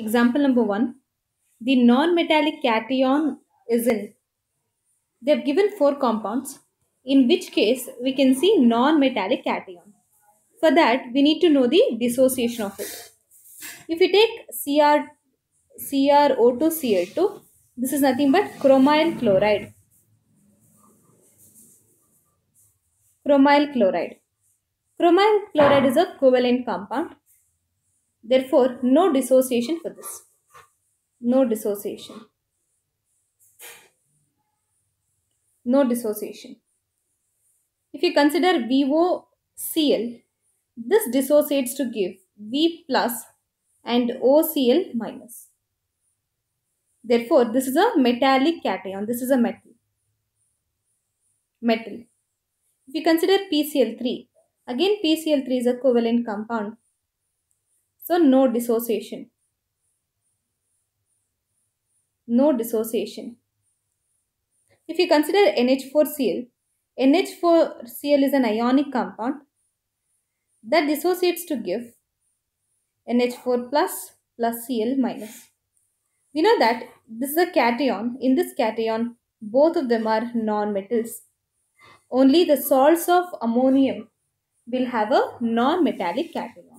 Example number one, the non-metallic cation is in. They have given four compounds, in which case we can see non-metallic cation. For that, we need to know the dissociation of it. If you take CR, CrO2Cl2, this is nothing but chromyl chloride. Chromyl chloride. Chromyl chloride is a covalent compound Therefore, no dissociation for this. No dissociation. No dissociation. If you consider VOCl, this dissociates to give V plus and OCl minus. Therefore, this is a metallic cation. This is a metal. Metal. If you consider PCl3, again PCl3 is a covalent compound so no dissociation. No dissociation. If you consider NH4Cl, NH4Cl is an ionic compound that dissociates to give NH4 plus plus Cl minus. We know that this is a cation. In this cation, both of them are non-metals. Only the salts of ammonium will have a non-metallic cation.